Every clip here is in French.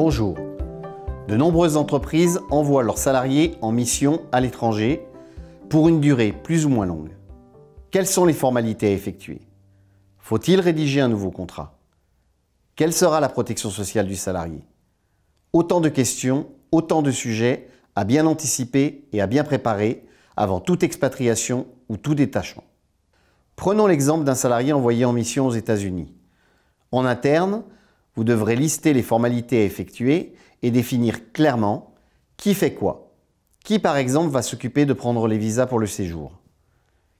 Bonjour. De nombreuses entreprises envoient leurs salariés en mission à l'étranger pour une durée plus ou moins longue. Quelles sont les formalités à effectuer Faut-il rédiger un nouveau contrat Quelle sera la protection sociale du salarié Autant de questions, autant de sujets à bien anticiper et à bien préparer avant toute expatriation ou tout détachement. Prenons l'exemple d'un salarié envoyé en mission aux États-Unis. En interne, vous devrez lister les formalités à effectuer et définir clairement qui fait quoi. Qui, par exemple, va s'occuper de prendre les visas pour le séjour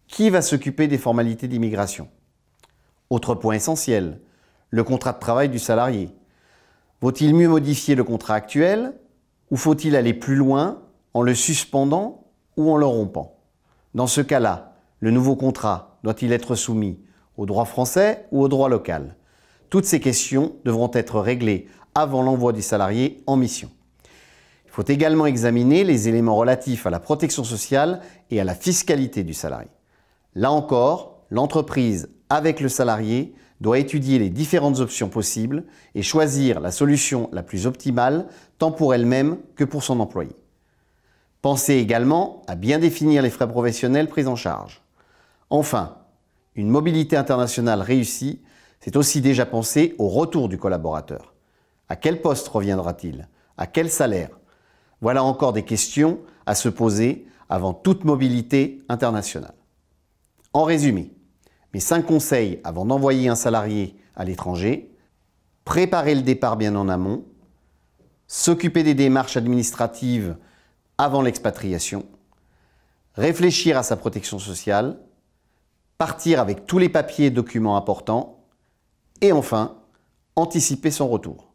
Qui va s'occuper des formalités d'immigration Autre point essentiel, le contrat de travail du salarié. Vaut-il mieux modifier le contrat actuel ou faut-il aller plus loin en le suspendant ou en le rompant Dans ce cas-là, le nouveau contrat doit-il être soumis au droit français ou au droit local toutes ces questions devront être réglées avant l'envoi du salarié en mission. Il faut également examiner les éléments relatifs à la protection sociale et à la fiscalité du salarié. Là encore, l'entreprise avec le salarié doit étudier les différentes options possibles et choisir la solution la plus optimale tant pour elle-même que pour son employé. Pensez également à bien définir les frais professionnels pris en charge. Enfin, une mobilité internationale réussie c'est aussi déjà pensé au retour du collaborateur. À quel poste reviendra-t-il À quel salaire Voilà encore des questions à se poser avant toute mobilité internationale. En résumé, mes cinq conseils avant d'envoyer un salarié à l'étranger, préparer le départ bien en amont, s'occuper des démarches administratives avant l'expatriation, réfléchir à sa protection sociale, partir avec tous les papiers et documents importants, et enfin, anticiper son retour.